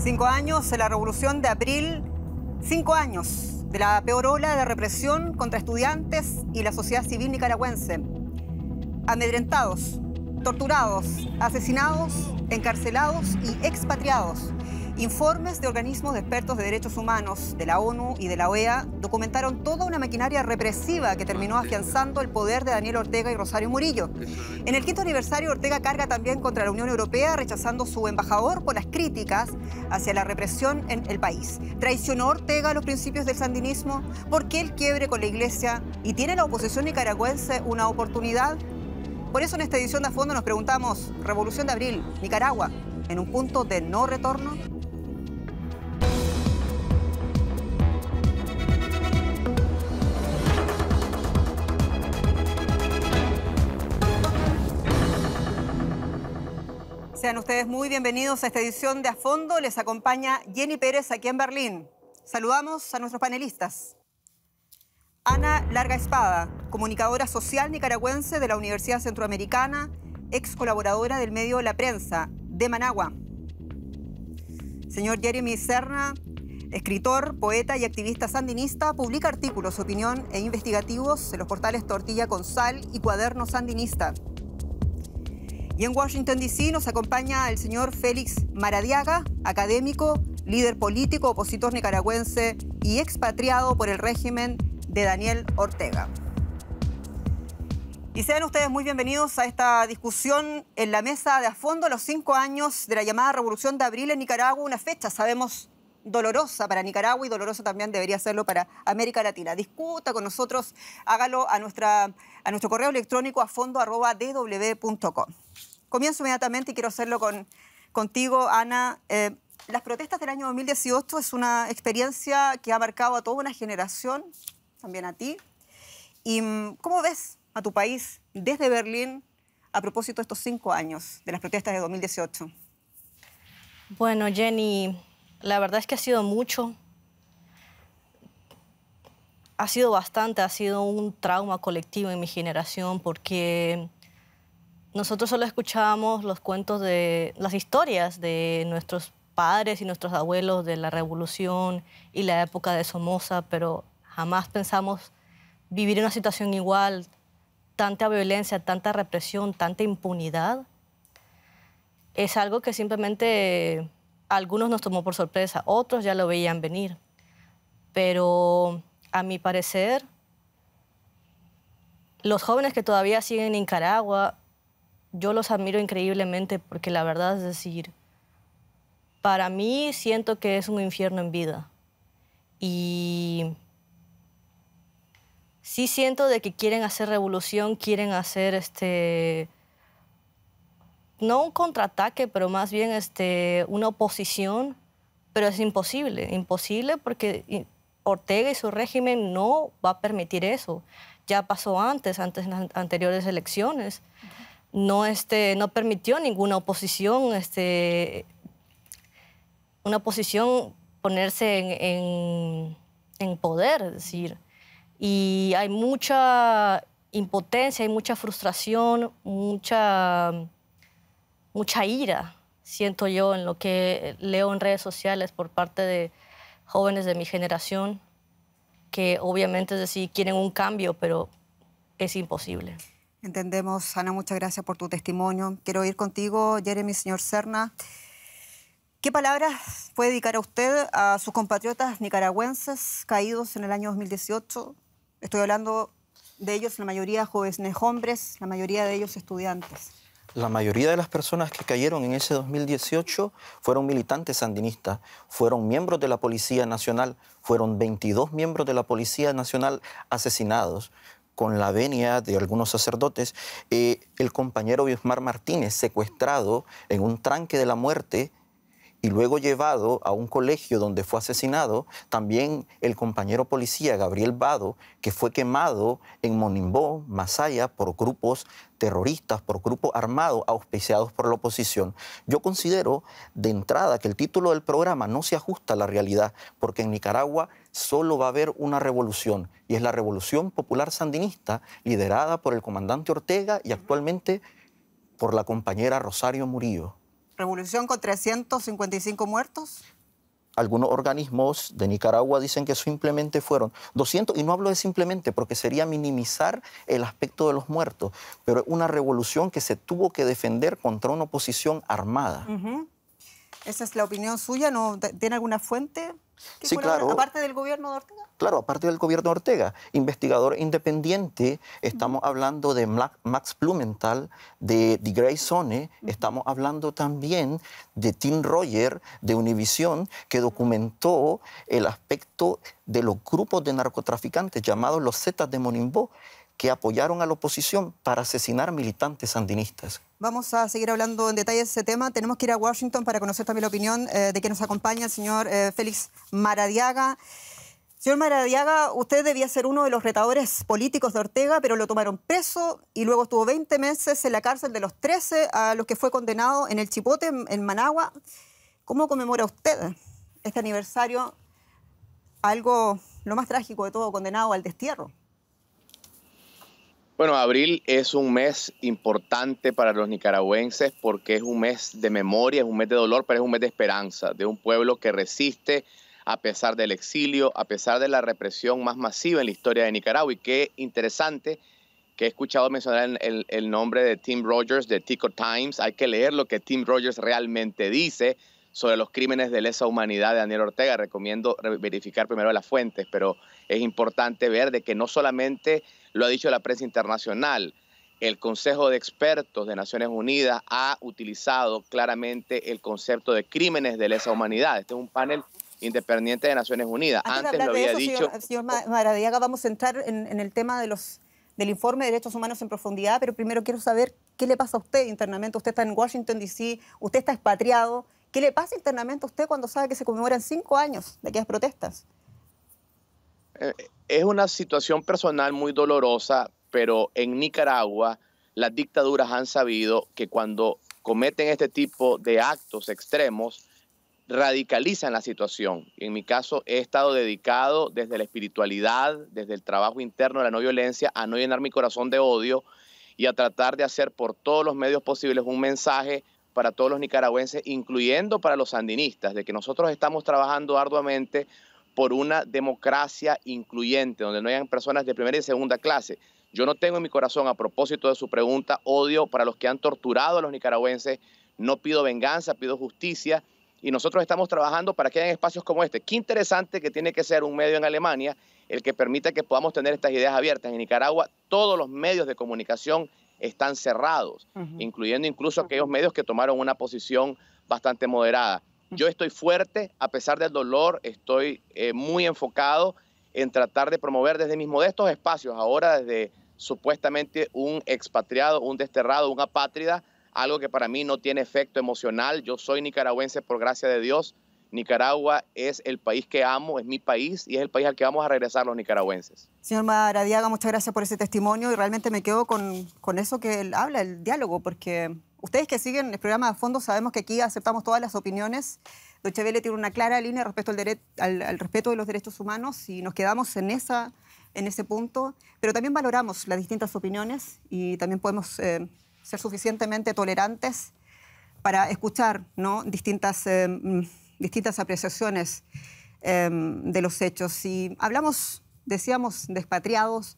Cinco años de la revolución de abril, cinco años de la peor ola de represión contra estudiantes y la sociedad civil nicaragüense. Amedrentados, torturados, asesinados, encarcelados y expatriados. Informes de organismos de expertos de derechos humanos de la ONU y de la OEA documentaron toda una maquinaria represiva que terminó afianzando el poder de Daniel Ortega y Rosario Murillo. En el quinto aniversario, Ortega carga también contra la Unión Europea, rechazando su embajador por las críticas hacia la represión en el país. ¿Traicionó Ortega los principios del sandinismo? ¿Por qué el quiebre con la iglesia? ¿Y tiene la oposición nicaragüense una oportunidad? Por eso en esta edición de a fondo nos preguntamos, Revolución de Abril, Nicaragua, en un punto de no retorno? Sean ustedes muy bienvenidos a esta edición de A Fondo. Les acompaña Jenny Pérez aquí en Berlín. Saludamos a nuestros panelistas. Ana Larga Espada, comunicadora social nicaragüense de la Universidad Centroamericana, ex colaboradora del medio La Prensa de Managua. Señor Jeremy Serna, escritor, poeta y activista sandinista, publica artículos, opinión e investigativos en los portales Tortilla con Sal y Cuaderno Sandinista. Y en Washington, D.C. nos acompaña el señor Félix Maradiaga, académico, líder político, opositor nicaragüense y expatriado por el régimen de Daniel Ortega. Y sean ustedes muy bienvenidos a esta discusión en la mesa de a fondo los cinco años de la llamada Revolución de Abril en Nicaragua, una fecha, sabemos, dolorosa para Nicaragua y dolorosa también debería serlo para América Latina. Discuta con nosotros, hágalo a, nuestra, a nuestro correo electrónico a fondo arroba dw.com. Comienzo inmediatamente y quiero hacerlo con, contigo, Ana. Eh, las protestas del año 2018 es una experiencia que ha marcado a toda una generación, también a ti. ¿Y mm, cómo ves a tu país desde Berlín a propósito de estos cinco años de las protestas de 2018? Bueno, Jenny, la verdad es que ha sido mucho. Ha sido bastante, ha sido un trauma colectivo en mi generación porque nosotros solo escuchábamos los cuentos de las historias de nuestros padres y nuestros abuelos de la revolución y la época de Somoza, pero jamás pensamos vivir una situación igual, tanta violencia, tanta represión, tanta impunidad. Es algo que simplemente algunos nos tomó por sorpresa, otros ya lo veían venir. Pero a mi parecer, los jóvenes que todavía siguen en Nicaragua, yo los admiro increíblemente porque la verdad es decir, para mí siento que es un infierno en vida. Y sí siento de que quieren hacer revolución, quieren hacer este no un contraataque, pero más bien este, una oposición, pero es imposible, imposible porque Ortega y su régimen no va a permitir eso. Ya pasó antes, antes en las anteriores elecciones. No, este, no permitió ninguna oposición, este, una oposición ponerse en, en poder, decir. Y hay mucha impotencia, hay mucha frustración, mucha mucha ira, siento yo, en lo que leo en redes sociales por parte de jóvenes de mi generación, que obviamente es decir, quieren un cambio, pero es imposible. Entendemos, Ana, muchas gracias por tu testimonio. Quiero ir contigo, Jeremy, señor Serna. ¿Qué palabras puede dedicar a usted a sus compatriotas nicaragüenses caídos en el año 2018? Estoy hablando de ellos, la mayoría jóvenes hombres, la mayoría de ellos estudiantes la mayoría de las personas que cayeron en ese 2018 fueron militantes sandinistas, fueron miembros de la Policía Nacional, fueron 22 miembros de la Policía Nacional asesinados con la venia de algunos sacerdotes. Eh, el compañero Bismar Martínez secuestrado en un tranque de la muerte y luego llevado a un colegio donde fue asesinado también el compañero policía Gabriel Vado, que fue quemado en Monimbó, Masaya, por grupos terroristas, por grupos armados auspiciados por la oposición. Yo considero de entrada que el título del programa no se ajusta a la realidad, porque en Nicaragua solo va a haber una revolución, y es la Revolución Popular Sandinista, liderada por el comandante Ortega y actualmente por la compañera Rosario Murillo revolución con 355 muertos? Algunos organismos de Nicaragua dicen que simplemente fueron 200, y no hablo de simplemente porque sería minimizar el aspecto de los muertos, pero es una revolución que se tuvo que defender contra una oposición armada. ¿Esa es la opinión suya? ¿No tiene alguna fuente? Sí, claro. Aparte del gobierno de Ortega. Claro, aparte del gobierno de Ortega. Investigador independiente, estamos hablando de Max Blumenthal, de, the Gray Zone, estamos hablando también de Tim Roger, de Univision, que documentó el aspecto de los grupos de narcotraficantes llamados los Zetas de Monimbó, que apoyaron a la oposición para asesinar militantes sandinistas. Vamos a seguir hablando en detalle de ese tema. Tenemos que ir a Washington para conocer también la opinión eh, de que nos acompaña el señor eh, Félix Maradiaga. Señor Maradiaga, usted debía ser uno de los retadores políticos de Ortega, pero lo tomaron preso y luego estuvo 20 meses en la cárcel de los 13 a los que fue condenado en el Chipote, en Managua. ¿Cómo conmemora usted este aniversario? Algo lo más trágico de todo, condenado al destierro. Bueno, abril es un mes importante para los nicaragüenses porque es un mes de memoria, es un mes de dolor, pero es un mes de esperanza, de un pueblo que resiste a pesar del exilio, a pesar de la represión más masiva en la historia de Nicaragua. Y qué interesante que he escuchado mencionar el, nombre de Tim Rogers de Tico Times. Hay que leer lo que Tim Rogers realmente dice sobre los crímenes de lesa humanidad de Daniel Ortega. Recomiendo verificar primero las fuentes, pero es importante ver de que no solamente lo ha dicho la prensa internacional. El Consejo de Expertos de Naciones Unidas ha utilizado claramente el concepto de crímenes de lesa humanidad. Este es un panel independiente de Naciones Unidas. Antes, lo había dicho. Señor, Maradiaga, vamos a entrar en, el tema del informe de derechos humanos en profundidad, pero primero quiero saber qué le pasa a usted internamente. Usted está en Washington, D.C., usted está expatriado. ¿Qué le pasa internamente a usted cuando sabe que se conmemoran cinco años de aquellas protestas? Eh, es una situación personal muy dolorosa, pero en Nicaragua las dictaduras han sabido que cuando cometen este tipo de actos extremos, radicalizan la situación. En mi caso, he estado dedicado desde la espiritualidad, desde el trabajo interno de la no violencia, a no llenar mi corazón de odio y a tratar de hacer por todos los medios posibles un mensaje para todos los nicaragüenses, incluyendo para los sandinistas, de que nosotros estamos trabajando arduamente por una democracia incluyente, donde no hayan personas de primera y segunda clase. Yo no tengo en mi corazón, a propósito de su pregunta, odio para los que han torturado a los nicaragüenses. No pido venganza, pido justicia. Y nosotros estamos trabajando para que haya espacios como este. Qué interesante que tiene que ser un medio en Alemania el que permita que podamos tener estas ideas abiertas. En Nicaragua todos los medios de comunicación están cerrados, incluyendo incluso aquellos medios que tomaron una posición bastante moderada. Yo estoy fuerte, a pesar del dolor, estoy eh, muy enfocado en tratar de promover desde mis modestos espacios, ahora desde supuestamente un expatriado, un desterrado, una apátrida, algo que para mí no tiene efecto emocional. Yo soy nicaragüense por gracia de Dios. Nicaragua es el país que amo, es mi país y es el país al que vamos a regresar los nicaragüenses. Señor Maradiaga, muchas gracias por ese testimonio y realmente me quedo con, con eso que él habla, el diálogo, porque Ustedes que siguen el programa de fondo sabemos que aquí aceptamos todas las opiniones. Deutsche tiene una clara línea respecto al, respeto de los derechos humanos y nos quedamos en, esa, en ese punto, pero también valoramos las distintas opiniones y también podemos eh, ser suficientemente tolerantes para escuchar distintas, eh, mm, distintas apreciaciones eh, de los hechos. Y hablamos, decíamos, de expatriados,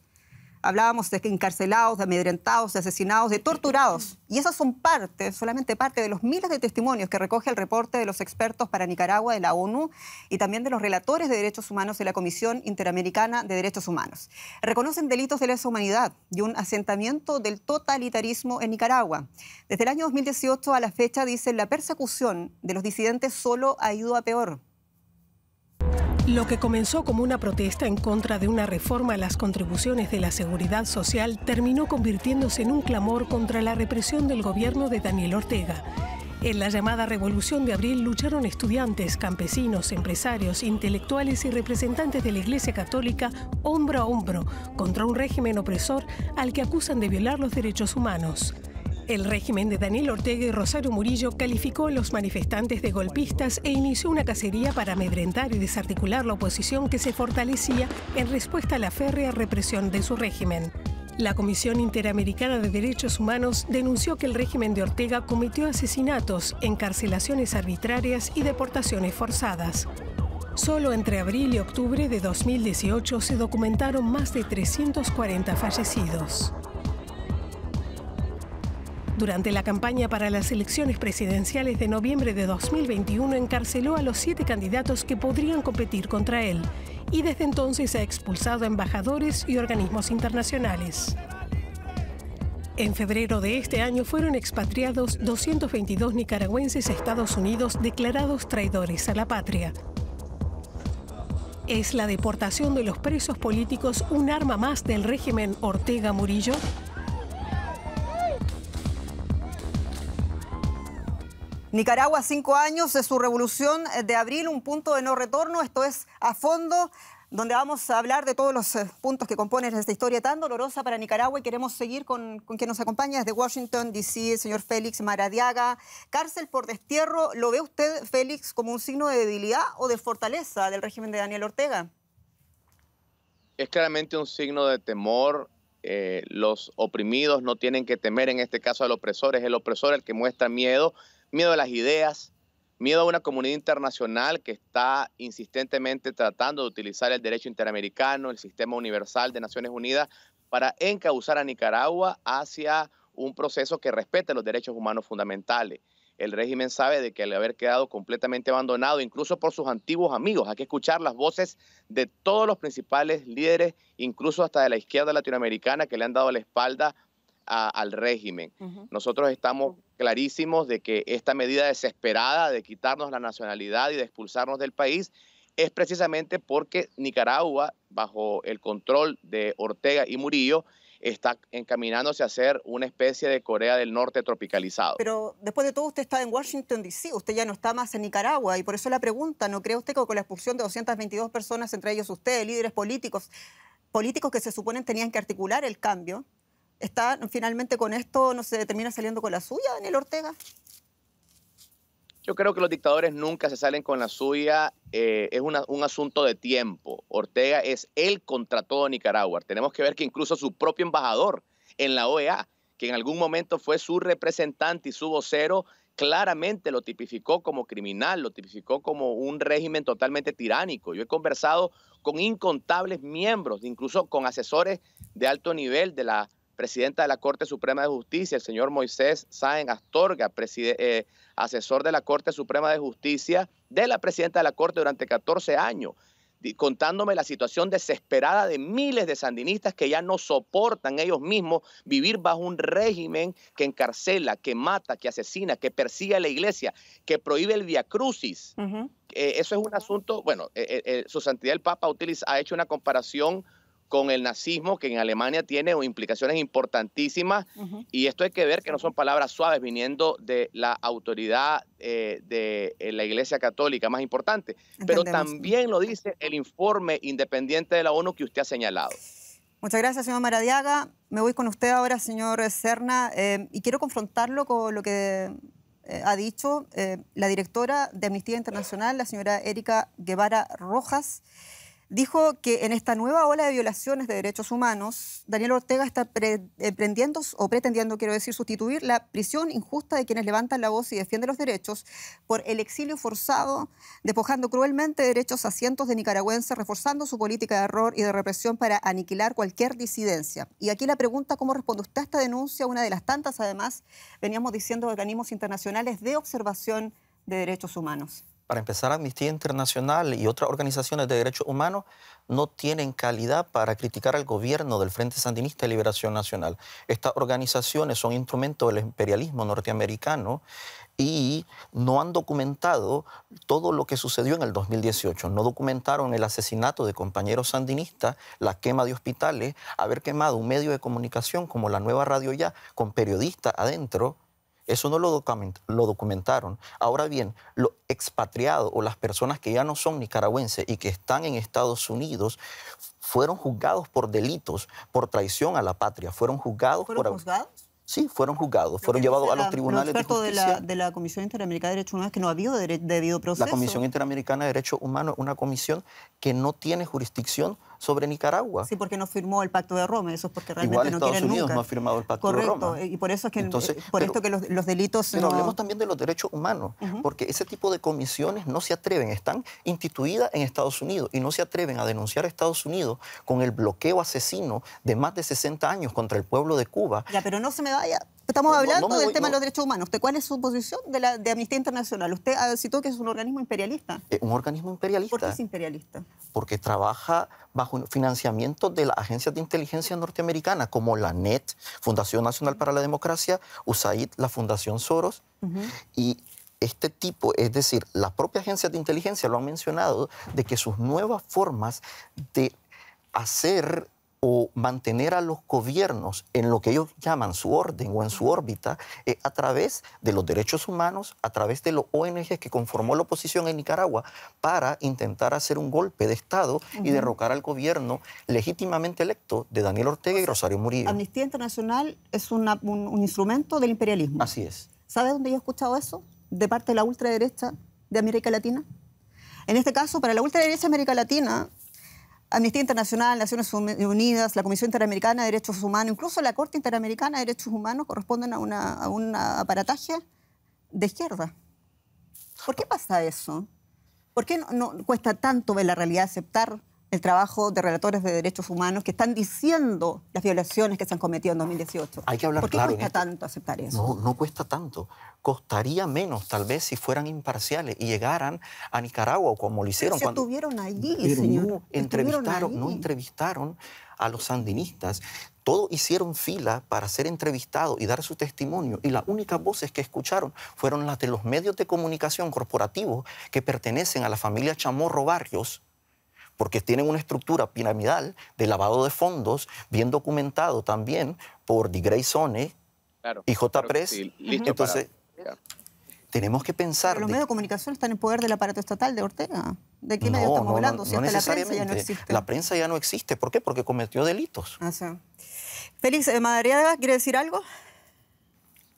hablábamos de encarcelados, de amedrentados, de asesinados, de torturados. Y esas son parte, solamente parte de los miles de testimonios que recoge el reporte de los expertos para Nicaragua de la ONU y también de los relatores de derechos humanos de la Comisión Interamericana de Derechos Humanos. Reconocen delitos de lesa humanidad y un asentamiento del totalitarismo en Nicaragua. Desde el año 2018 a la fecha, dicen, la persecución de los disidentes solo ha ido a peor. Lo que comenzó como una protesta en contra de una reforma a las contribuciones de la seguridad social terminó convirtiéndose en un clamor contra la represión del gobierno de Daniel Ortega. En la llamada Revolución de Abril lucharon estudiantes, campesinos, empresarios, intelectuales y representantes de la Iglesia Católica hombro a hombro contra un régimen opresor al que acusan de violar los derechos humanos. El régimen de Daniel Ortega y Rosario Murillo calificó a los manifestantes de golpistas e inició una cacería para amedrentar y desarticular la oposición que se fortalecía en respuesta a la férrea represión de su régimen. La Comisión Interamericana de Derechos Humanos denunció que el régimen de Ortega cometió asesinatos, encarcelaciones arbitrarias y deportaciones forzadas. Solo entre abril y octubre de 2018 se documentaron más de 340 fallecidos. Durante la campaña para las elecciones presidenciales de noviembre de 2021 encarceló a los siete candidatos que podrían competir contra él y desde entonces ha expulsado a embajadores y organismos internacionales. En febrero de este año fueron expatriados 222 nicaragüenses a Estados Unidos declarados traidores a la patria. ¿Es la deportación de los presos políticos un arma más del régimen Ortega Murillo? Nicaragua, cinco años de su revolución eh, de abril, un punto de no retorno, esto es a fondo donde vamos a hablar de todos los eh, puntos que componen esta historia tan dolorosa para Nicaragua y queremos seguir con, quien nos acompaña desde Washington, D.C., el señor Félix Maradiaga. Cárcel por destierro, ¿lo ve usted, Félix, como un signo de debilidad o de fortaleza del régimen de Daniel Ortega? Es claramente un signo de temor. Eh, los oprimidos no tienen que temer, en este caso al opresor, es el opresor el que muestra miedo miedo a las ideas, miedo a una comunidad internacional que está insistentemente tratando de utilizar el derecho interamericano, el sistema universal de Naciones Unidas, para encauzar a Nicaragua hacia un proceso que respete los derechos humanos fundamentales. El régimen sabe de que al haber quedado completamente abandonado, incluso por sus antiguos amigos, hay que escuchar las voces de todos los principales líderes, incluso hasta de la izquierda latinoamericana, que le han dado la espalda al régimen. Nosotros estamos clarísimos de que esta medida desesperada de quitarnos la nacionalidad y de expulsarnos del país es precisamente porque Nicaragua, bajo el control de Ortega y Murillo, está encaminándose a ser una especie de Corea del Norte tropicalizado. Pero después de todo usted está en Washington, D.C., usted ya no está más en Nicaragua y por eso la pregunta, ¿no cree usted que con la expulsión de 222 personas, entre ellos usted, líderes políticos, políticos que se suponen tenían que articular el cambio, está finalmente con esto, no se termina saliendo con la suya, Daniel Ortega? Yo creo que los dictadores nunca se salen con la suya. Eh, es un asunto de tiempo. Ortega es el contra todo Nicaragua. Tenemos que ver que incluso su propio embajador en la OEA, que en algún momento fue su representante y su vocero, claramente lo tipificó como criminal, lo tipificó como un régimen totalmente tiránico. Yo he conversado con incontables miembros, incluso con asesores de alto nivel de la presidenta de la Corte Suprema de Justicia, el señor Moisés Sáenz Astorga, eh, asesor de la Corte Suprema de Justicia, de la presidenta de la Corte durante 14 años, contándome la situación desesperada de miles de sandinistas que ya no soportan ellos mismos vivir bajo un régimen que encarcela, que mata, que asesina, que persigue a la iglesia, que prohíbe el diacrucis. Eh, eso es un asunto, bueno, eh, su santidad el Papa ha hecho una comparación con el nazismo, que en Alemania tiene implicaciones importantísimas. Y esto hay que ver que no son palabras suaves viniendo de la autoridad eh, de eh, la Iglesia Católica más importante. Pero también lo dice el informe independiente de la ONU que usted ha señalado. Muchas gracias, señora Maradiaga. Me voy con usted ahora, señor Serna, eh, y quiero confrontarlo con lo que ha dicho la directora de Amnistía Internacional, la señora Erika Guevara Rojas dijo que en esta nueva ola de violaciones de derechos humanos, Daniel Ortega está pretendiendo, eh, o pretendiendo, quiero decir, sustituir la prisión injusta de quienes levantan la voz y defienden los derechos por el exilio forzado, despojando cruelmente derechos a cientos de nicaragüenses, reforzando su política de error y de represión para aniquilar cualquier disidencia. Y aquí la pregunta, ¿cómo responde usted a esta denuncia? Una de las tantas, además, veníamos diciendo, organismos internacionales de observación de derechos humanos para empezar, Amnistía Internacional y otras organizaciones de derechos humanos no tienen calidad para criticar al gobierno del Frente Sandinista de Liberación Nacional. Estas organizaciones son instrumentos del imperialismo norteamericano y no han documentado todo lo que sucedió en el 2018. No documentaron el asesinato de compañeros sandinistas, la quema de hospitales, haber quemado un medio de comunicación como la Nueva Radio Ya, con periodistas adentro eso no lo, documentaron. Ahora bien, los expatriados o las personas que ya no son nicaragüenses y que están en Estados Unidos fueron juzgados por delitos, por traición a la patria. Fueron juzgados juzgados? Sí, fueron juzgados, fueron llevados a los tribunales de De la, de la Comisión Interamericana de Derechos Humanos que no ha habido debido proceso. La Comisión Interamericana de Derechos Humanos es una comisión que no tiene jurisdicción sobre Nicaragua. Sí, porque no firmó el Pacto de Roma, eso es porque realmente Igual Estados Unidos no ha firmado el Pacto de Roma. Correcto. y por eso es que, eh, por esto que los, los, delitos... Pero hablemos también de los derechos humanos, porque ese tipo de comisiones no se atreven, están instituidas en Estados Unidos y no se atreven a denunciar a Estados Unidos con el bloqueo asesino de más de 60 años contra el pueblo de Cuba. Ya, pero no se me vaya. Estamos hablando del tema de los derechos humanos. ¿Usted cuál es su posición de, la, de Amnistía Internacional? Usted ah, citó que es un organismo imperialista. Eh, un organismo imperialista. ¿Por qué es imperialista? Porque trabaja bajo financiamiento de las agencias de inteligencia norteamericana, como la NET, Fundación Nacional para la Democracia, USAID, la Fundación Soros, y este tipo, es decir, las propias agencias de inteligencia lo han mencionado, de que sus nuevas formas de hacer o mantener a los gobiernos en lo que ellos llaman su orden o en su órbita eh, a través de los derechos humanos, a través de los ONGs que conformó la oposición en Nicaragua para intentar hacer un golpe de Estado y derrocar al gobierno legítimamente electo de Daniel Ortega y Rosario Murillo. Amnistía Internacional es un, un instrumento del imperialismo. Así es. ¿Sabes dónde yo he escuchado eso? De parte de la ultraderecha de América Latina. En este caso, para la ultraderecha de América Latina, Amnistía Internacional, Naciones Unidas, la Comisión Interamericana de Derechos Humanos, incluso la Corte Interamericana de Derechos Humanos corresponden a, una, un aparataje de izquierda. ¿Por qué pasa eso? ¿Por qué no, cuesta tanto ver la realidad, aceptar el trabajo de relatores de derechos humanos que están diciendo las violaciones que se han cometido en 2018. Hay que hablar ¿Por qué cuesta tanto aceptar eso? No, no cuesta tanto. Costaría menos, tal vez, si fueran imparciales y llegaran a Nicaragua como lo hicieron. cuando... estuvieron allí, señor. entrevistaron, no entrevistaron a los sandinistas. Todos hicieron fila para ser entrevistados y dar su testimonio y las únicas voces que escucharon fueron las de los medios de comunicación corporativos que pertenecen a la familia Chamorro Barrios, porque tienen una estructura piramidal de lavado de fondos, bien documentado también por Di Grey y J. Press. Entonces, tenemos que pensar. los medios de... comunicación están en poder del aparato estatal de Ortega. ¿De qué no, estamos hablando? si la prensa ya no existe. La prensa ya no existe. ¿Por qué? Porque cometió delitos. Ah, Félix eh, Madariaga, ¿quiere decir algo?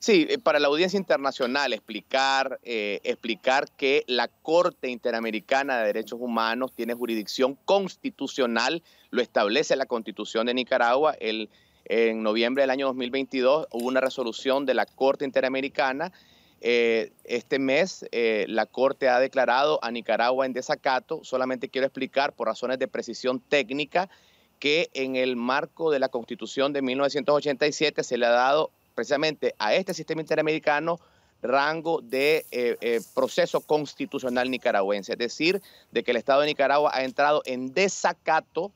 Sí, eh, para la audiencia internacional, explicar, eh, explicar que la Corte Interamericana de Derechos Humanos tiene jurisdicción constitucional, lo establece la Constitución de Nicaragua. El, en noviembre del año 2022 hubo una resolución de la Corte Interamericana. Eh, este mes la Corte ha declarado a Nicaragua en desacato. Solamente quiero explicar por razones de precisión técnica que en el marco de la Constitución de 1987 se le ha dado precisamente a este sistema interamericano rango de eh, eh, proceso constitucional nicaragüense, es decir, de que el Estado de Nicaragua ha entrado en desacato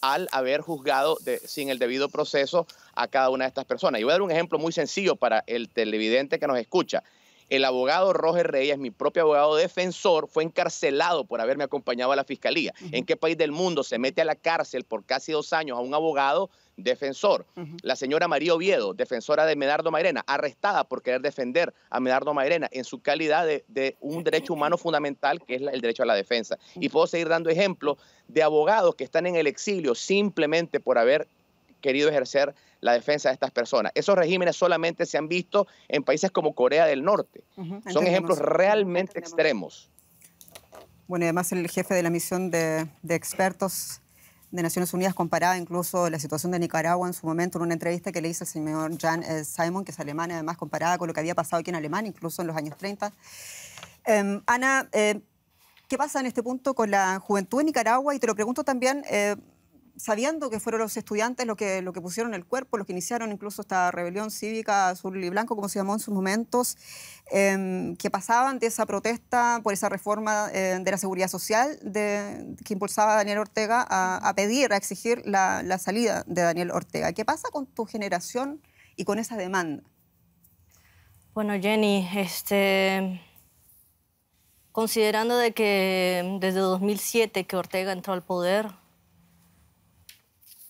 al haber juzgado sin el debido proceso a cada una de estas personas. Y voy a dar un ejemplo muy sencillo para el televidente que nos escucha. El abogado Roger Reyes, mi propio abogado defensor, fue encarcelado por haberme acompañado a la fiscalía. ¿En qué país del mundo se mete a la cárcel por casi dos años a un abogado defensor. La señora María Oviedo, defensora de Medardo Mairena, arrestada por querer defender a Medardo Mairena en su calidad de, un derecho humano fundamental que es el derecho a la defensa. Y puedo seguir dando ejemplos de abogados que están en el exilio simplemente por haber querido ejercer la defensa de estas personas. Esos regímenes solamente se han visto en países como Corea del Norte. Son ejemplos realmente extremos. Bueno, y además el jefe de la misión de expertos de Naciones Unidas comparaba incluso la situación de Nicaragua en su momento en una entrevista que le hizo el señor Jan eh, Simon, que es alemán, además comparada con lo que había pasado aquí en Alemania, incluso en los años 30. Em, Ana, eh, ¿qué pasa en este punto con la juventud de Nicaragua? Y te lo pregunto también eh, sabiendo que fueron los estudiantes los que, pusieron el cuerpo, los que iniciaron incluso esta rebelión cívica azul y blanco, como se llamó en sus momentos, em, que pasaban de esa protesta por esa reforma eh, de la seguridad social que impulsaba Daniel Ortega a, pedir, a exigir la, salida de Daniel Ortega. ¿Qué pasa con tu generación y con esa demanda? Bueno, Jenny, este... Considerando de que desde 2007 que Ortega entró al poder,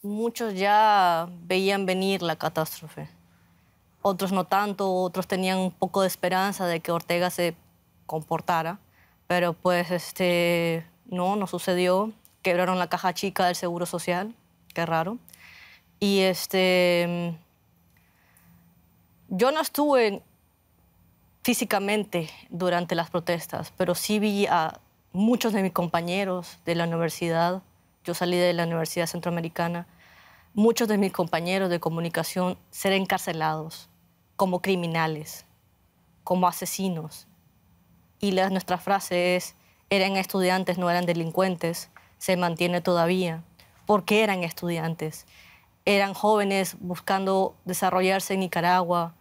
muchos ya veían venir la catástrofe. Otros no tanto, otros tenían un poco de esperanza de que Ortega se comportara, pero pues este, no, no sucedió. Quebraron la caja chica del Seguro Social, qué raro. Y este, yo no estuve físicamente durante las protestas, pero sí vi a muchos de mis compañeros de la universidad yo salí de la Universidad Centroamericana muchos de mis compañeros de comunicación ser encarcelados como criminales, como asesinos. Y nuestra frase es, eran estudiantes, no eran delincuentes, se mantiene todavía, porque eran estudiantes, eran jóvenes buscando desarrollarse en Nicaragua.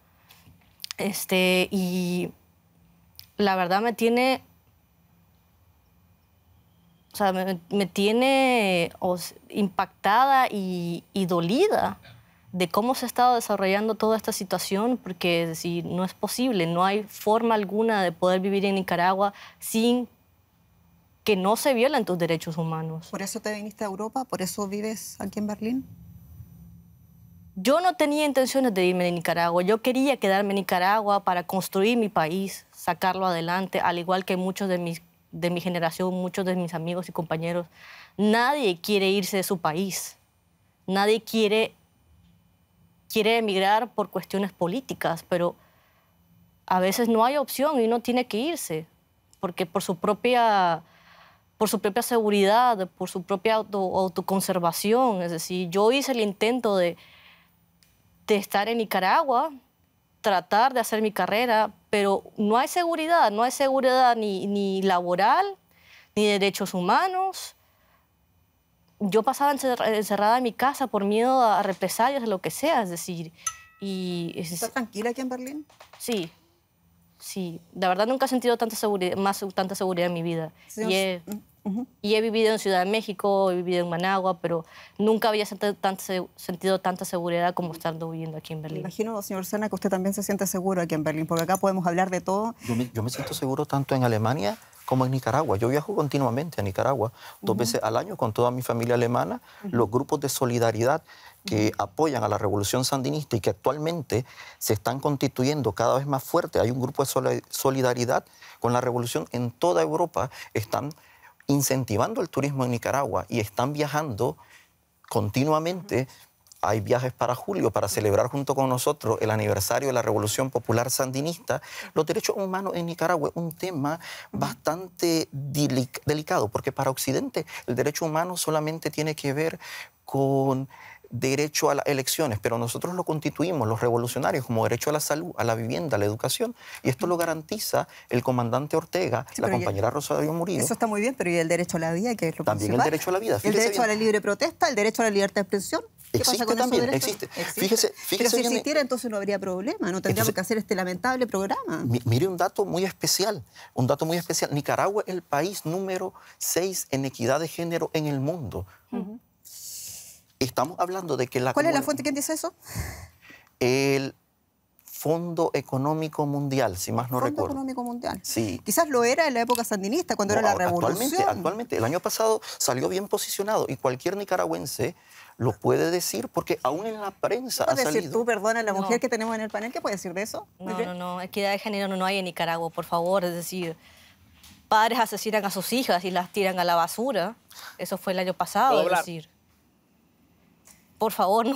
Este, y la verdad me tiene o sea, me, tiene impactada y, y, dolida de cómo se ha estado desarrollando toda esta situación, porque si no es posible, no hay forma alguna de poder vivir en Nicaragua sin que no se violen tus derechos humanos. ¿Por eso te viniste a Europa? ¿Por eso vives aquí en Berlín? Yo no tenía intenciones de irme de Nicaragua. Yo quería quedarme en Nicaragua para construir mi país, sacarlo adelante, al igual que muchos de mis de mi generación, muchos de mis amigos y compañeros, nadie quiere irse de su país. Nadie quiere, quiere emigrar por cuestiones políticas, pero a veces no hay opción y uno tiene que irse, porque por su propia, por su propia seguridad, por su propia autoconservación. Es decir, yo hice el intento de, de estar en Nicaragua, tratar de hacer mi carrera, pero no hay seguridad, no hay seguridad ni, ni laboral, ni derechos humanos. Yo pasaba encerrada en mi casa por miedo a represalias, lo que sea, es decir. Y ¿Estás tranquila aquí en Berlín? Sí, sí. La verdad nunca he sentido tanta seguridad, más tanta seguridad en mi vida. y y he vivido en Ciudad de México, he vivido en Managua, pero nunca había sentido, sentido tanta seguridad como estando viviendo aquí en Berlín. imagino, señor Sena, que usted también se siente seguro aquí en Berlín, porque acá podemos hablar de todo. Yo me, siento seguro tanto en Alemania como en Nicaragua. Yo viajo continuamente a Nicaragua, dos veces al año con toda mi familia alemana, los grupos de solidaridad que apoyan a la revolución sandinista y que actualmente se están constituyendo cada vez más fuerte. Hay un grupo de solidaridad con la revolución en toda Europa, están incentivando el turismo en Nicaragua y están viajando continuamente. Hay viajes para julio para celebrar junto con nosotros el aniversario de la Revolución Popular Sandinista. Los derechos humanos en Nicaragua es un tema bastante delicado, porque para Occidente el derecho humano solamente tiene que ver con derecho a las elecciones, pero nosotros lo constituimos, los revolucionarios, como derecho a la salud, a la vivienda, a la educación, y esto lo garantiza el comandante Ortega, la compañera Rosario Murillo. Eso está muy bien, pero ¿y el derecho a la vida? Que es lo También el derecho a la vida. ¿El derecho a la libre protesta? ¿El derecho a la libertad de expresión? ¿Qué pasa con también, existe. Fíjese, Pero si eh, existiera, entonces no habría problema, no tendríamos que hacer este lamentable programa. Mire un dato muy especial, un dato muy especial. Nicaragua es el país número 6 en equidad de género en el mundo. Estamos hablando de que la... ¿Cuál es la fuente? ¿Quién dice eso? El Fondo Económico Mundial, si más no recuerdo. Fondo Económico Mundial. Sí. Quizás lo era en la época sandinista, cuando era la revolución. Actualmente, actualmente, el año pasado salió bien posicionado y cualquier nicaragüense lo puede decir porque aún en la prensa ha salido... decir tú, perdona, la mujer que tenemos en el panel, ¿qué puede decir de eso? No, no, no, equidad de género no hay en Nicaragua, por favor, es decir padres asesinan a sus hijas y las tiran a la basura. Eso fue el año pasado, es decir por favor, no,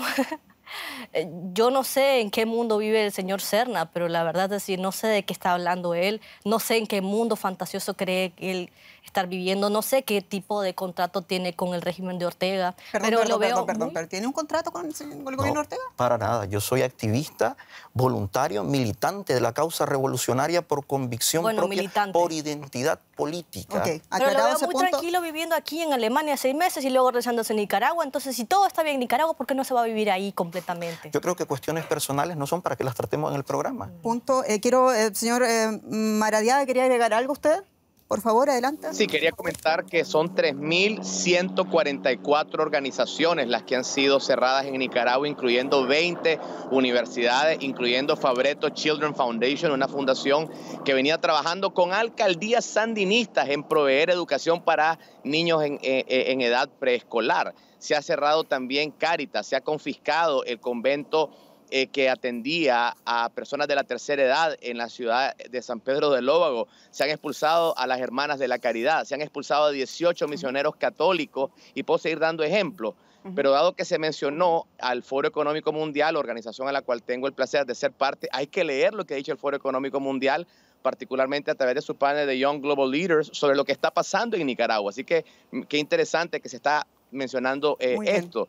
yo no sé en qué mundo vive el señor Serna, pero la verdad es que no sé de qué está hablando él, no sé en qué mundo fantasioso cree él estar viviendo, no sé qué tipo de contrato tiene con el régimen de Ortega. Perdón, perdón, perdón, pero ¿tiene un contrato con el, gobierno Ortega? Para nada, yo soy activista, voluntario, militante de la causa revolucionaria por convicción bueno, propia, por identidad política. Pero lo muy tranquilo viviendo aquí en Alemania seis meses y luego regresándose a Nicaragua, entonces si todo está bien en Nicaragua, ¿por qué no se va a vivir ahí completamente? Yo creo que cuestiones personales no son para que las tratemos en el programa. Mm. Punto. Eh, quiero, eh, señor eh, Maradiada, mm, Maradiaga, ¿quería agregar algo usted? Por favor, adelante. Sí, quería comentar que son 3.144 organizaciones las que han sido cerradas en Nicaragua, incluyendo 20 universidades, incluyendo Fabreto Children Foundation, una fundación que venía trabajando con alcaldías sandinistas en proveer educación para niños en edad preescolar se ha cerrado también Cáritas, se ha confiscado el convento eh, que atendía a personas de la tercera edad en la ciudad de San Pedro de Lóbago. Se han expulsado a las hermanas de la caridad, se han expulsado a 18 misioneros católicos y puedo seguir dando ejemplos. Pero dado que se mencionó al Foro Económico Mundial, organización a la cual tengo el placer de ser parte, hay que leer lo que ha dicho el Foro Económico Mundial, particularmente a través de su panel de Young Global Leaders, sobre lo que está pasando en Nicaragua. Así que mm, qué interesante que se está mencionando eh, esto.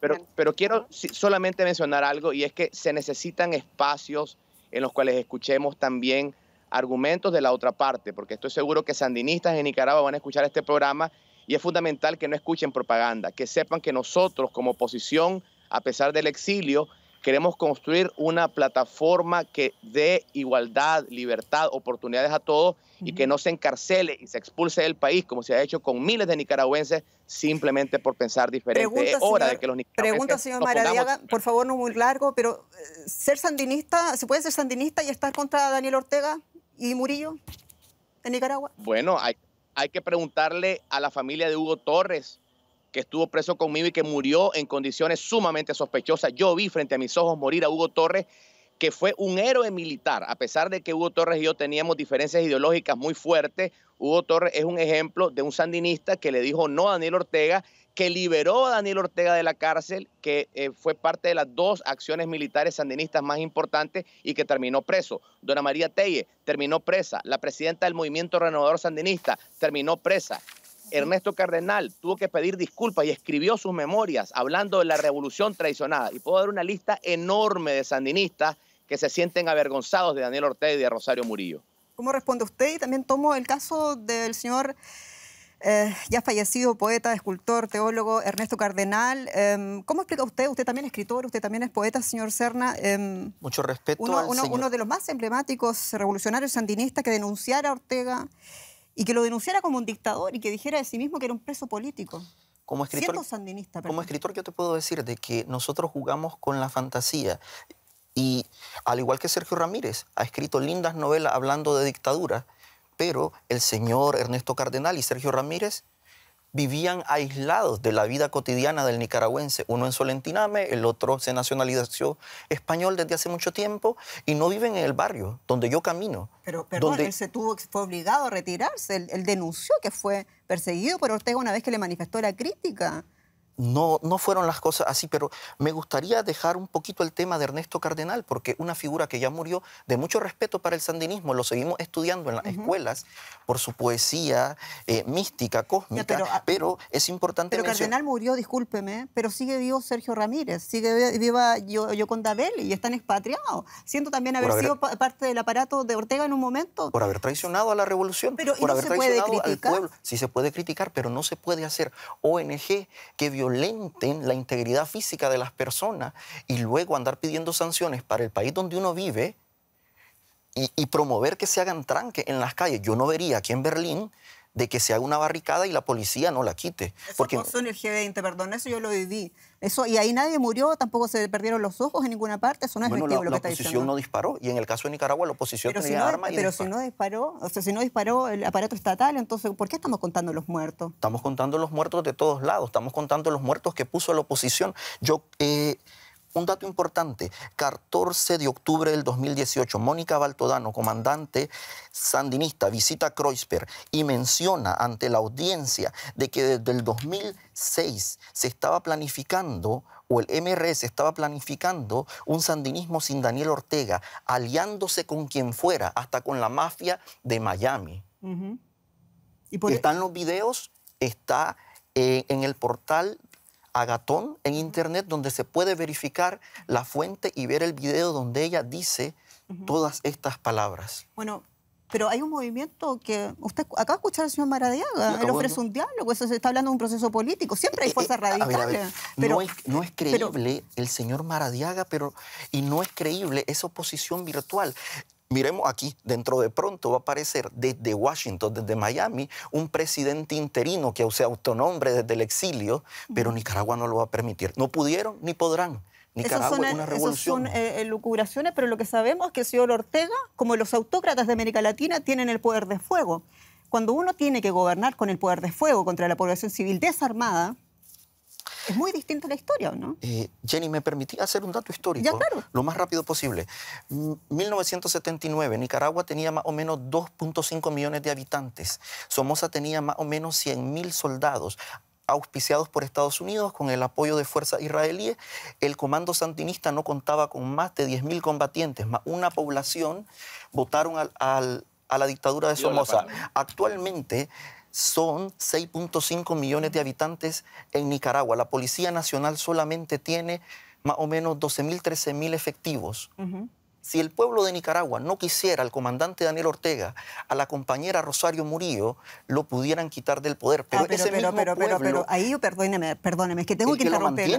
pero, pero quiero solamente mencionar algo y es que se necesitan espacios en los cuales escuchemos también argumentos de la otra parte, porque estoy seguro que sandinistas en Nicaragua van a escuchar este programa y es fundamental que no escuchen propaganda, que sepan que nosotros como oposición, a pesar del exilio, Queremos construir una plataforma que dé igualdad, libertad, oportunidades a todos y que no se encarcele y se expulse del país, como se ha hecho con miles de nicaragüenses, simplemente por pensar diferente. Pregunta, señor, de que Pregunta, señor Maradiaga, por favor, no muy largo, pero eh, ¿ser sandinista, se puede ser sandinista y estar contra Daniel Ortega y Murillo en Nicaragua? Bueno, hay que preguntarle a la familia de Hugo Torres que estuvo preso conmigo y que murió en condiciones sumamente sospechosas. Yo vi frente a mis ojos morir a Hugo Torres, que fue un héroe militar, a pesar de que Hugo Torres y yo teníamos diferencias ideológicas muy fuertes. Hugo Torres es un ejemplo de un sandinista que le dijo no a Daniel Ortega, que liberó a Daniel Ortega de la cárcel, que eh, fue parte de las dos acciones militares sandinistas más importantes y que terminó preso. Dona María Telle terminó presa. La presidenta del Movimiento Renovador Sandinista terminó presa. Ernesto Cardenal tuvo que pedir disculpas y escribió sus memorias hablando de la revolución traicionada. Y puedo dar una lista enorme de sandinistas que se sienten avergonzados de Daniel Ortega y de Rosario Murillo. ¿Cómo responde usted? Y también tomo el caso del señor eh, ya fallecido poeta, escultor, teólogo Ernesto Cardenal. Em, ¿Cómo explica usted? Usted también es escritor, usted también es poeta, señor Serna. Em, Mucho respeto. Uno, uno de los más emblemáticos revolucionarios sandinistas que denunciara a Ortega y que lo denunciara como un dictador y que dijera de sí mismo que era un preso político. Como escritor, como escritor, yo te puedo decir de que nosotros jugamos con la fantasía. Y al igual que Sergio Ramírez, ha escrito lindas novelas hablando de dictadura, pero el señor Ernesto Cardenal y Sergio Ramírez vivían aislados de la vida cotidiana del nicaragüense, uno en Solentiname, el otro se nacionalizó español desde hace mucho tiempo y no viven en el barrio donde yo camino. Pero donde... él se tuvo, fue obligado a retirarse, él denunció que fue perseguido por Ortega una vez que le manifestó la crítica no, fueron las cosas así, pero me gustaría dejar un poquito el tema de Ernesto Cardenal, porque una figura que ya murió, de mucho respeto para el sandinismo, lo seguimos estudiando en las escuelas por su poesía eh, mística, cósmica, ah, pero, es importante Pero Cardenal murió, discúlpeme, pero sigue vivo Sergio Ramírez, sigue viva yo, con Belli y están expatriados, Siento también haber, sido parte del aparato de Ortega en un momento. Por haber traicionado a la revolución, por haber traicionado al pueblo. Sí se puede criticar, pero no se puede hacer ONG que violó la integridad física de las personas y luego andar pidiendo sanciones para el país donde uno vive y, y promover que se hagan tranques en las calles. Yo no vería aquí en Berlín de que se haga una barricada y la policía no la quite. Eso porque pasó en el G20, perdón, eso yo lo viví. Eso, y ahí nadie murió, tampoco se perdieron los ojos en ninguna parte, eso no es efectivo la, lo que está diciendo. oposición no disparó, y en el caso de Nicaragua la oposición tenía si no, Pero si no disparó, o sea, si no disparó el aparato estatal, entonces, ¿por qué estamos contando los muertos? Estamos contando los muertos de todos lados, estamos contando los muertos que puso la oposición. Yo... Eh, un dato importante, 14 de octubre del 2018, Mónica Baltodano, comandante sandinista, visita a Kreuzberg y menciona ante la audiencia de que desde el 2006 se estaba planificando o el MRS estaba planificando un sandinismo sin Daniel Ortega, aliándose con quien fuera, hasta con la mafia de Miami. Están los videos, está eh, en el portal Agatón en internet donde se puede verificar la fuente y ver el video donde ella dice todas estas palabras. Bueno, pero hay un movimiento que usted acaba de escuchar al señor Maradiaga, él ofrece un diálogo, se está hablando de un proceso político, siempre hay eh, eh, fuerzas radicales. Pero, no, es, creíble el señor Maradiaga, pero y no es creíble esa oposición virtual. Miremos aquí, dentro de pronto va a aparecer desde Washington, desde Miami, un presidente interino que se autonombre desde el exilio, pero Nicaragua no lo va a permitir. No pudieron ni podrán. Nicaragua son, es eh, una revolución. Esas son eh, eh, lucubraciones, pero lo que sabemos es que el señor Ortega, como los autócratas de América Latina, tienen el poder de fuego. Cuando uno tiene que gobernar con el poder de fuego contra la población civil desarmada, es muy distinta la historia, ¿no? Eh, Jenny, ¿me permití hacer un dato histórico? claro. Lo más rápido posible. 1979, mm, Nicaragua tenía más o menos 2.5 millones de habitantes. Somoza tenía más o menos 100 mil soldados auspiciados por Estados Unidos con el apoyo de fuerzas israelíes. El comando sandinista no contaba con más de 10.000 combatientes, más una población votaron a la dictadura de Somoza. Actualmente son 6.5 millones de habitantes en Nicaragua. La Policía Nacional solamente tiene más o menos 12.000, 13.000 efectivos. Si el pueblo de Nicaragua no quisiera al comandante Daniel Ortega, a la compañera Rosario Murillo, lo pudieran quitar del poder. Ah, pero, ese mismo pero, pero, ahí perdóneme, perdóneme, es que tengo que, interrumpir.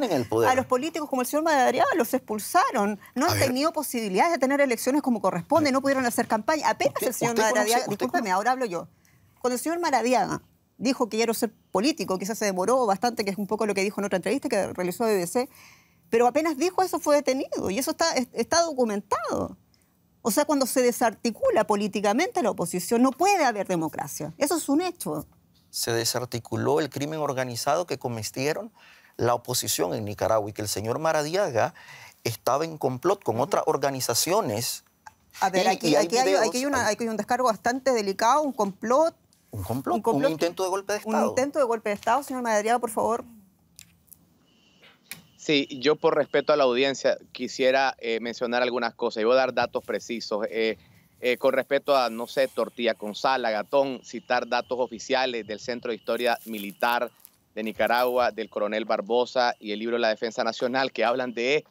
a los políticos como el señor Madariaga los expulsaron, no han tenido posibilidades de tener elecciones como corresponde, no pudieron hacer campaña. Apenas el señor Madariaga, discúlpeme, ahora hablo yo cuando el señor Maradiaga dijo que quiero ser político, quizás se demoró bastante, que es un poco lo que dijo en otra entrevista que realizó BBC, pero apenas dijo eso fue detenido y eso está, documentado. O sea, cuando se desarticula políticamente la oposición, no puede haber democracia. Eso es un hecho. Se desarticuló el crimen organizado que cometieron la oposición en Nicaragua y que el señor Maradiaga estaba en complot con otras organizaciones. A ver, aquí, hay un descargo bastante delicado, un complot ¿Un complot? ¿Un, intento de golpe de Estado? ¿Un intento de golpe de Estado, señor Madariaga, por favor? Sí, yo por respeto a la audiencia quisiera eh, mencionar algunas cosas. Yo voy a dar datos precisos. Eh, eh, con respecto a, no sé, tortilla con sal, gatón, citar datos oficiales del Centro de Historia Militar de Nicaragua, del coronel Barbosa y el libro de La Defensa Nacional, que hablan de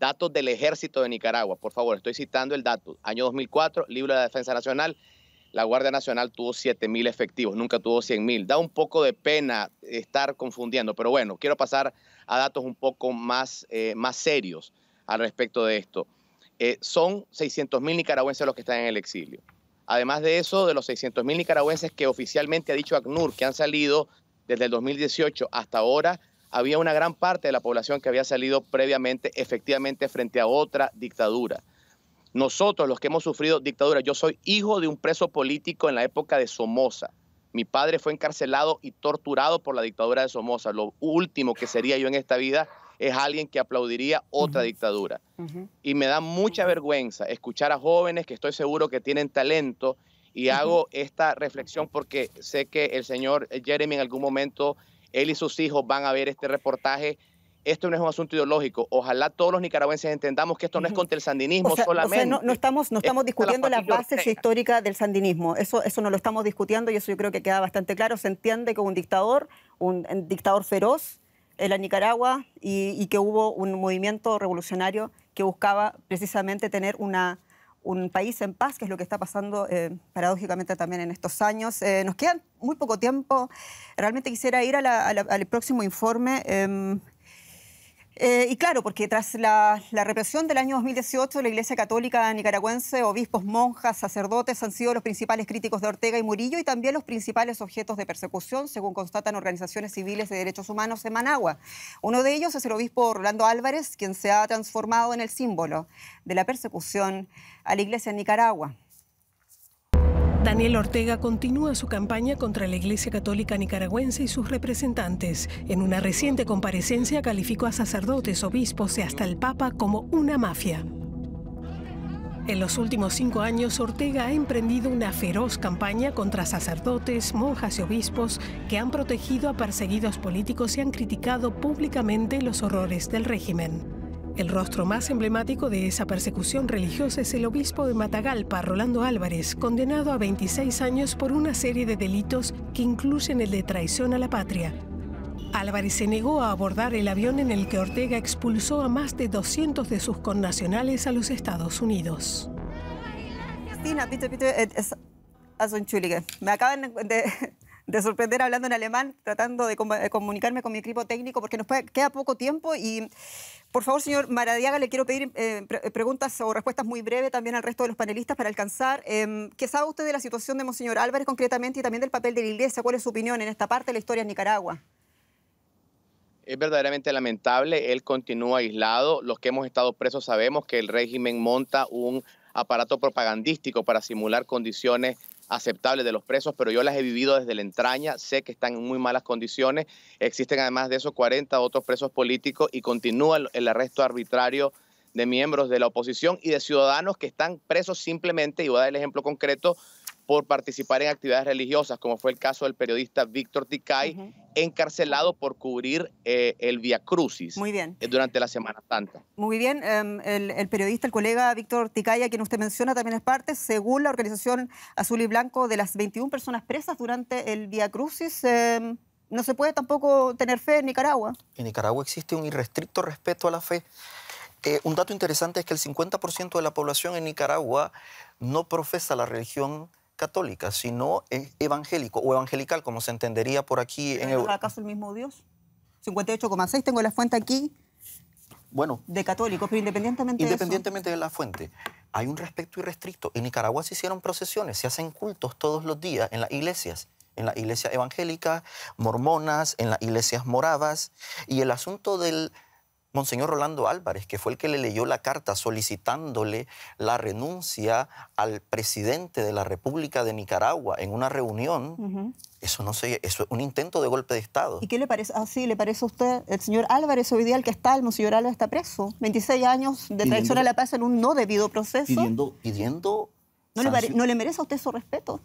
datos del ejército de Nicaragua. Por favor, estoy citando el dato. Año 2004, libro de la Defensa Nacional, la Guardia Nacional tuvo 7 mil efectivos, nunca tuvo 100 mil. Da un poco de pena estar confundiendo, pero bueno, quiero pasar a datos un poco más, eh, más serios al respecto de esto. Eh, son 600 mil nicaragüenses los que están en el exilio. Además de eso, de los 600 mil nicaragüenses que oficialmente ha dicho ACNUR que han salido desde el 2018 hasta ahora, había una gran parte de la población que había salido previamente, efectivamente, frente a otra dictadura. Nosotros, los que hemos sufrido dictadura, yo soy hijo de un preso político en la época de Somoza. Mi padre fue encarcelado y torturado por la dictadura de Somoza. Lo último que sería yo en esta vida es alguien que aplaudiría otra dictadura. Y me da mucha vergüenza escuchar a jóvenes que estoy seguro que tienen talento y hago esta reflexión porque sé que el señor Jeremy en algún momento, él y sus hijos van a ver este reportaje esto no es un asunto ideológico. Ojalá todos los nicaragüenses entendamos que esto no es contra el sandinismo solamente. no, estamos, discutiendo las la bases históricas del sandinismo. Eso, no lo estamos discutiendo y eso yo creo que queda bastante claro. Se entiende que un dictador, un, dictador feroz en la Nicaragua y, que hubo un movimiento revolucionario que buscaba precisamente tener una, un país en paz, que es lo que está pasando eh, paradójicamente también en estos años. Eh, nos queda muy poco tiempo. Realmente quisiera ir al próximo informe. Em, eh, y claro, porque tras la, represión del año 2018, la Iglesia Católica nicaragüense, obispos, monjas, sacerdotes han sido los principales críticos de Ortega y Murillo y también los principales objetos de persecución, según constatan organizaciones civiles de derechos humanos en Managua. Uno de ellos es el obispo Orlando Álvarez, quien se ha transformado en el símbolo de la persecución a la Iglesia en Nicaragua. Daniel Ortega continúa su campaña contra la Iglesia Católica Nicaragüense y sus representantes. En una reciente comparecencia calificó a sacerdotes, obispos y hasta el Papa como una mafia. En los últimos cinco años, Ortega ha emprendido una feroz campaña contra sacerdotes, monjas y obispos que han protegido a perseguidos políticos y han criticado públicamente los horrores del régimen. El rostro más emblemático de esa persecución religiosa es el obispo de Matagalpa, Rolando Álvarez, condenado a 26 años por una serie de delitos que incluyen el de traición a la patria. Álvarez se negó a abordar el avión en el que Ortega expulsó a más de 200 de sus connacionales a los Estados Unidos. me acaban de, de sorprender hablando en alemán, tratando de, comunicarme con mi equipo técnico, porque nos queda poco tiempo y por favor, señor Maradiaga, le quiero pedir eh, preguntas o respuestas muy breves también al resto de los panelistas para alcanzar. Em, ¿Qué sabe usted de la situación de Monseñor Álvarez concretamente y también del papel de la Iglesia? ¿Cuál es su opinión en esta parte de la historia de Nicaragua? Es verdaderamente lamentable, él continúa aislado. Los que hemos estado presos sabemos que el régimen monta un aparato propagandístico para simular condiciones aceptables de los presos, pero yo las he vivido desde la entraña, sé que están en muy malas condiciones. Existen además de esos 40 otros presos políticos y continúa el arresto arbitrario de miembros de la oposición y de ciudadanos que están presos simplemente, y voy a dar el ejemplo concreto, por participar en actividades religiosas, como fue el caso del periodista Víctor Ticay, encarcelado por cubrir eh, el Via Crucis eh, durante la Semana Santa. Muy bien, em, el, periodista, el colega Víctor Ticay, a quien usted menciona, también es parte, según la Organización Azul y Blanco, de las 21 personas presas durante el Via Crucis. Em, no se puede tampoco tener fe en Nicaragua. En Nicaragua existe un irrestricto respeto a la fe. Eh, un dato interesante es que el 50% de la población en Nicaragua no profesa la religión católica, sino es evangélico o evangelical, como se entendería por aquí en Europa. ¿Acaso el mismo Dios? 58,6, tengo la fuente aquí. Bueno. De católicos, pero independientemente, independientemente de Independientemente de la fuente, hay un respeto irrestricto. En Nicaragua se hicieron procesiones, se hacen cultos todos los días en las iglesias en las iglesias evangélicas, mormonas, en las iglesias moravas, y el asunto del, Monseñor Rolando Álvarez, que fue el que le leyó la carta solicitándole la renuncia al presidente de la República de Nicaragua en una reunión, eso no sé, eso es un intento de golpe de Estado. ¿Y qué le parece? Así ah, le parece a usted el señor Álvarez hoy día el que está, el monseñor Álvarez está preso, 26 años de traición a la paz en un no debido proceso. Pidiendo, ¿No le, ¿No le merece a usted su respeto?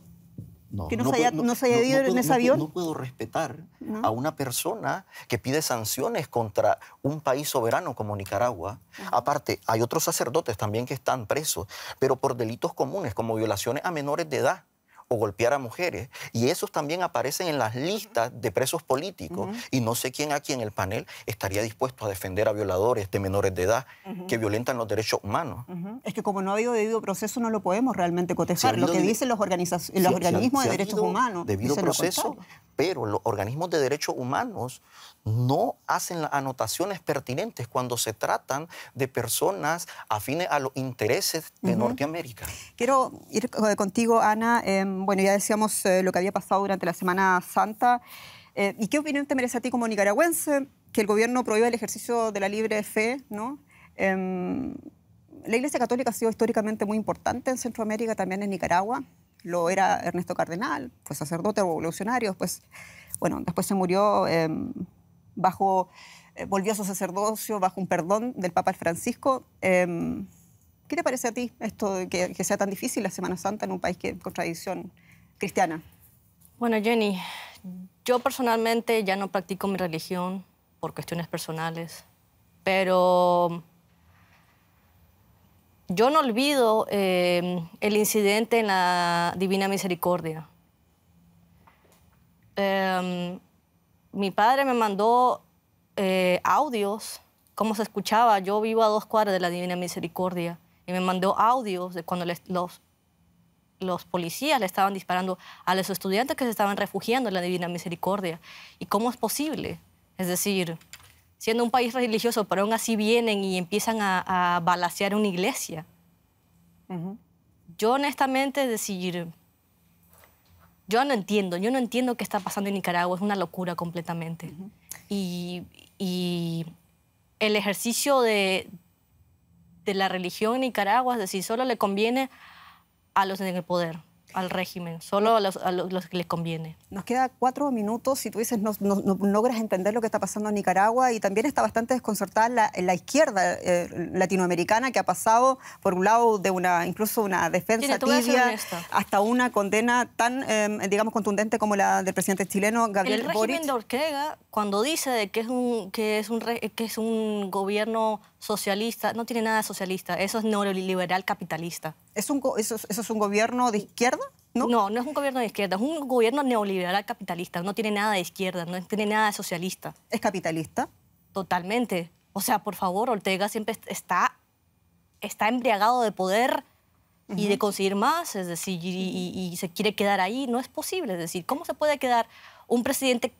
que no, haya, no, haya, ido en ese avión. No puedo respetar a una persona que pide sanciones contra un país soberano como Nicaragua. Aparte, hay otros sacerdotes también que están presos, pero por delitos comunes como violaciones a menores de edad o golpear a mujeres. Y esos también aparecen en las listas de presos políticos. Y no sé quién aquí en el panel estaría dispuesto a defender a violadores de menores de edad que violentan los derechos humanos. Es que como no ha habido debido proceso, no lo podemos realmente cotejar. lo que dicen los, organismos de derechos humanos. Debido proceso, pero los organismos de derechos humanos no hacen las anotaciones pertinentes cuando se tratan de personas afines a los intereses de Norteamérica. Quiero ir contigo, Ana. Em, bueno, ya decíamos eh, lo que había pasado durante la Semana Santa. Eh, ¿Y qué opinión te merece a ti como nicaragüense que el gobierno prohíba el ejercicio de la libre fe? ¿no? Em, la Iglesia Católica ha sido históricamente muy importante en Centroamérica, también en Nicaragua. Lo era Ernesto Cardenal, fue sacerdote revolucionario, después, bueno, después se murió em, bajo, eh, volvió a su sacerdocio bajo un perdón del Papa Francisco. Em, ¿Qué te parece a ti esto de que, sea tan difícil la Semana Santa en un país que, con tradición cristiana? Bueno, Jenny, yo personalmente ya no practico mi religión por cuestiones personales, pero yo no olvido em, el incidente en la Divina Misericordia. Em, mi padre me mandó eh, audios, cómo se escuchaba. Yo vivo a dos cuadras de la Divina Misericordia y me mandó audios de cuando los, los policías le estaban disparando a los estudiantes que se estaban refugiando en la Divina Misericordia. ¿Y cómo es posible? Es decir, siendo un país religioso, pero aún así vienen y empiezan a, a una iglesia. Yo honestamente, decir, yo no entiendo, yo no entiendo qué está pasando en Nicaragua, es una locura completamente. y, el ejercicio de, de la religión en Nicaragua, es decir, solo le conviene a los en el poder al régimen, solo a los, que les conviene. Nos queda cuatro minutos y tú dices, no, logras entender lo que está pasando en Nicaragua y también está bastante desconcertada la, izquierda eh, latinoamericana que ha pasado, por un lado, de una incluso una defensa tibia hasta una condena tan, em, digamos, contundente como la del presidente chileno Gabriel El régimen Ortega, cuando dice que es un, que es un, que es un gobierno socialista, no tiene nada de socialista, eso es neoliberal capitalista. ¿Es eso, es un gobierno de izquierda? ¿No? no, no es un gobierno de izquierda, es un gobierno neoliberal capitalista, no tiene nada de izquierda, no tiene nada de socialista. ¿Es capitalista? Totalmente. O sea, por favor, Ortega siempre está, está embriagado de poder y de conseguir más, es decir, y, y se quiere quedar ahí, no es posible. Es decir, ¿cómo se puede quedar un presidente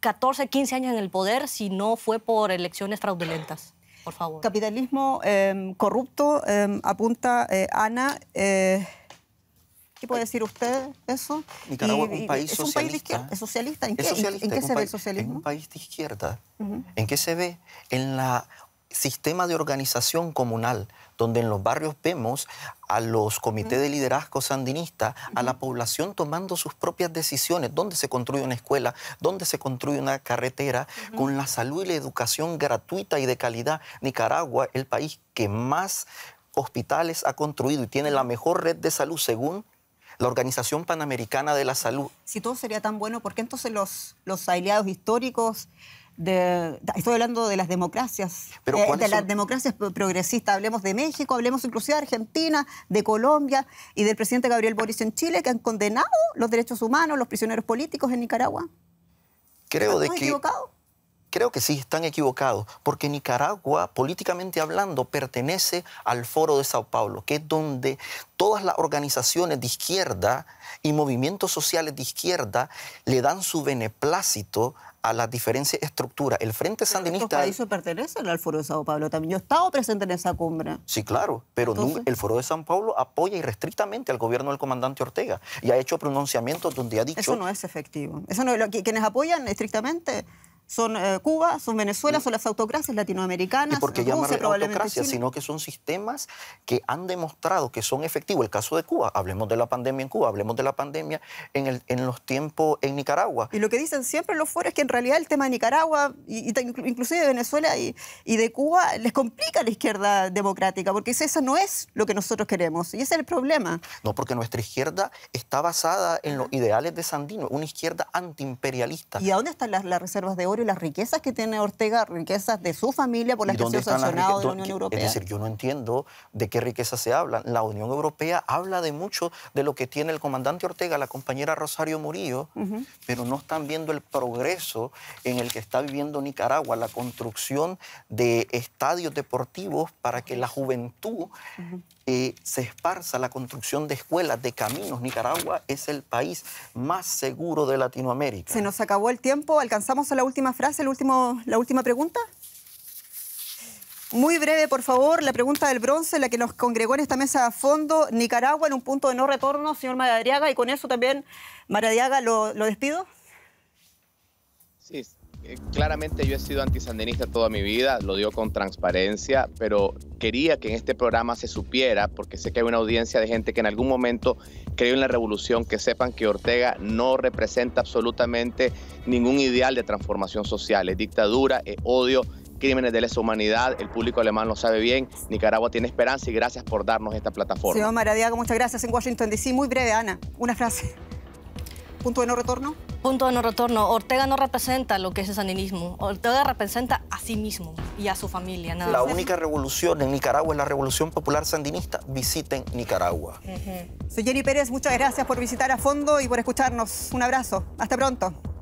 14, 15 años en el poder si no fue por elecciones fraudulentas? Por favor. Capitalismo em, corrupto, em, apunta eh, Ana. Eh, ¿Qué puede decir usted eso? Nicaragua es un país socialista? ¿En qué, es socialista, ¿en qué se ve el socialismo? Es un país de izquierda. ¿En qué se ve? En la sistema de organización comunal, donde en los barrios vemos a los comités de liderazgo sandinista, a la población tomando sus propias decisiones, dónde se construye una escuela, dónde se construye una carretera, con la salud y la educación gratuita y de calidad. Nicaragua, el país que más hospitales ha construido y tiene la mejor red de salud según la Organización Panamericana de la Salud. Si todo sería tan bueno, ¿por qué entonces los aliados históricos estoy hablando de las democracias, eh, de las democracias progresistas, hablemos de México, hablemos inclusive de Argentina, de Colombia y del presidente Gabriel Boric en Chile, que han condenado los derechos humanos, los prisioneros políticos en Nicaragua. Creo de que equivocado? creo que sí están equivocados, porque Nicaragua, políticamente hablando, pertenece al Foro de Sao Paulo, que es donde todas las organizaciones de izquierda y movimientos sociales de izquierda le dan su beneplácito a las diferentes estructuras. El Frente Sandinista... al Foro de Sao Paulo también. Yo he estado presente en esa cumbre. Sí, claro, pero el Foro de Sao Paulo apoya irrestrictamente al gobierno del comandante Ortega y ha hecho pronunciamientos donde ha dicho... Eso no es efectivo. Eso no, quienes apoyan estrictamente son eh, Cuba, son Venezuela, mm. son las autocracias latinoamericanas. ¿Y porque autocracias, sino que son sistemas que han demostrado que son efectivos. El caso de Cuba, hablemos de la pandemia en Cuba, hablemos de la pandemia en, los tiempos en Nicaragua. Y lo que dicen siempre los foros es que en realidad el tema de Nicaragua, inclusive de Venezuela y, de Cuba, les complica la izquierda democrática, porque eso no es lo que nosotros queremos, y ese es el problema. No, porque nuestra izquierda está basada en los ideales de Sandino, una izquierda antiimperialista. ¿Y a dónde están las reservas de oro? y las riquezas que tiene Ortega, riquezas de su familia por las que ha sancionado de la Unión Europea. Es decir, yo no entiendo de qué riqueza se habla. La Unión Europea habla de mucho de lo que tiene el comandante Ortega, la compañera Rosario Murillo, pero no están viendo el progreso en el que está viviendo Nicaragua, la construcción de estadios deportivos para que la juventud se esparza la construcción de escuelas, de caminos. Nicaragua es el país más seguro de Latinoamérica. Se nos acabó el tiempo. ¿Alcanzamos a la última frase, el último, la última pregunta? Muy breve, por favor, la pregunta del bronce, la que nos congregó en esta mesa a fondo, Nicaragua en un punto de no retorno, señor Maradiaga, y con eso también, Maradiaga, lo, lo despido. Sí, eh, claramente yo he sido antisandinista toda mi vida, lo digo con transparencia, pero quería que en este programa se supiera, porque sé que hay una audiencia de gente que en algún momento creyó en la revolución, que sepan que Ortega no representa absolutamente ningún ideal de transformación social, es dictadura, es odio, crímenes de lesa humanidad. El público alemán lo sabe bien. Nicaragua tiene esperanza y gracias por darnos esta plataforma. Señor Maradiago, muchas gracias en Washington DC. Muy breve, Ana, una frase. ¿Punto de no retorno? Punto de no retorno. Ortega no representa lo que es el sandinismo. Ortega representa a sí mismo y a su familia. la única revolución en Nicaragua es la Revolución Popular Sandinista. Visiten Nicaragua. Soy Jenny Pérez, muchas gracias por visitar a fondo y por escucharnos. Un abrazo. Hasta pronto.